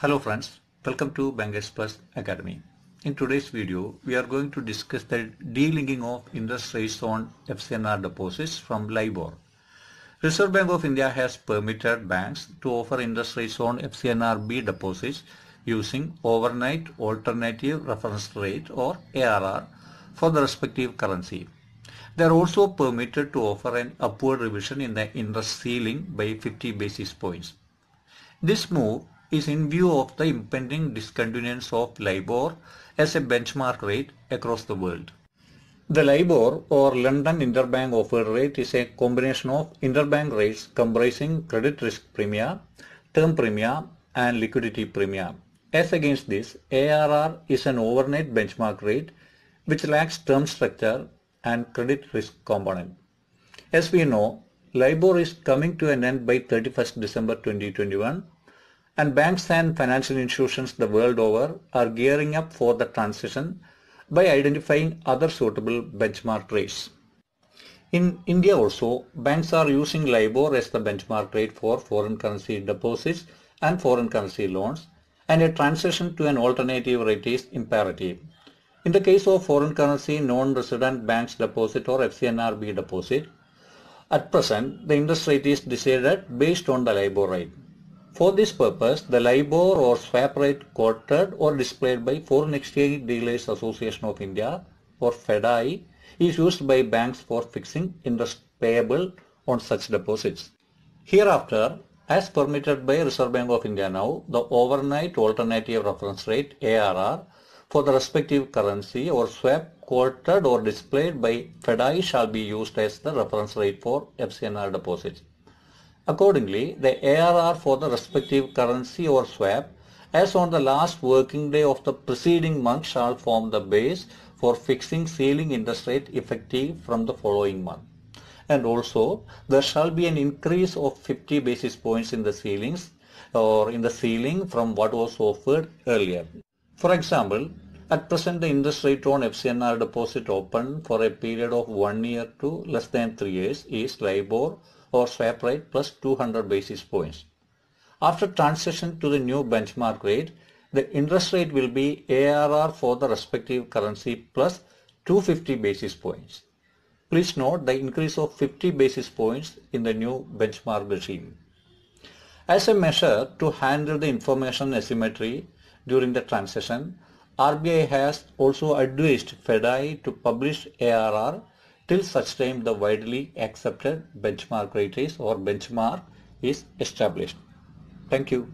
Hello friends, welcome to Bank Plus Academy. In today's video, we are going to discuss the delinking of interest rates on FCNR deposits from LIBOR. Reserve Bank of India has permitted banks to offer interest rates on B deposits using overnight alternative reference rate or ARR for the respective currency. They are also permitted to offer an upward revision in the interest ceiling by 50 basis points. This move is in view of the impending discontinuance of LIBOR as a benchmark rate across the world. The LIBOR or London Interbank Offer Rate is a combination of interbank rates comprising credit risk premia, term premia and liquidity premia. As against this, ARR is an overnight benchmark rate which lacks term structure and credit risk component. As we know, LIBOR is coming to an end by 31st December 2021 and banks and financial institutions the world over are gearing up for the transition by identifying other suitable benchmark rates. In India also, banks are using LIBOR as the benchmark rate for foreign currency deposits and foreign currency loans, and a transition to an alternative rate is imperative. In the case of foreign currency non-resident banks deposit or FCNRB deposit, at present the interest rate is decided based on the LIBOR rate. For this purpose, the LIBOR or swap rate quoted or displayed by Foreign Exchange Dealers Association of India or FEDAI is used by banks for fixing interest payable on such deposits. Hereafter, as permitted by Reserve Bank of India now, the overnight alternative reference rate ARR for the respective currency or swap quoted or displayed by FEDAI shall be used as the reference rate for FCNR deposits. Accordingly, the ARR for the respective currency or swap as on the last working day of the preceding month shall form the base for fixing ceiling interest rate effective from the following month. And also, there shall be an increase of 50 basis points in the ceilings or in the ceiling from what was offered earlier. For example, at present the interest rate on FCNR deposit open for a period of 1 year to less than 3 years is LIBOR or swap rate plus 200 basis points. After transition to the new benchmark rate, the interest rate will be ARR for the respective currency plus 250 basis points. Please note the increase of 50 basis points in the new benchmark regime. As a measure to handle the information asymmetry during the transition, RBI has also advised FedAI to publish ARR Till such time the widely accepted benchmark rate is or benchmark is established. Thank you.